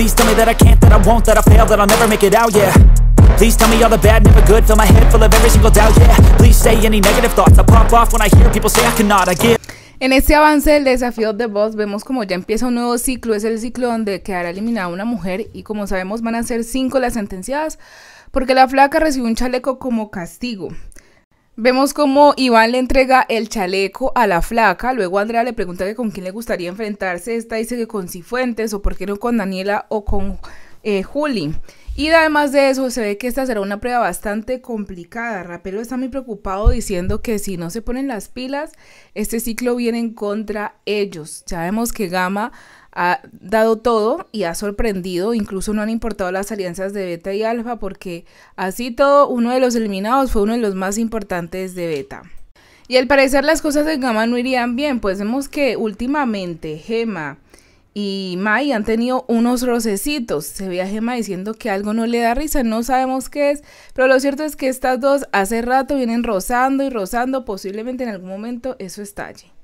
Please tell me that I can't, that I won't, that I fail, that I'll never make it out, yeah Please tell me all the bad, never good Fill my head full of every single doubt, yeah Please say any negative thoughts I pop off when I hear people say I cannot, I give En este avance del desafío de Boss vemos como ya empieza un nuevo ciclo, es el ciclo donde quedará eliminada una mujer y como sabemos van a ser cinco las sentenciadas porque la flaca recibió un chaleco como castigo. Vemos como Iván le entrega el chaleco a la flaca, luego Andrea le pregunta con quién le gustaría enfrentarse, esta dice que con Cifuentes o por qué no con Daniela o con eh, Juli. Y además de eso, se ve que esta será una prueba bastante complicada. Rapelo está muy preocupado diciendo que si no se ponen las pilas, este ciclo viene en contra ellos. Sabemos que Gama ha dado todo y ha sorprendido, incluso no han importado las alianzas de Beta y Alpha, porque así todo uno de los eliminados fue uno de los más importantes de Beta. Y al parecer las cosas de Gama no irían bien, pues vemos que últimamente Gema y Mai han tenido unos rocecitos. Se ve a Gemma diciendo que algo no le da risa, no sabemos qué es, pero lo cierto es que estas dos hace rato vienen rozando y rozando, posiblemente en algún momento eso estalle.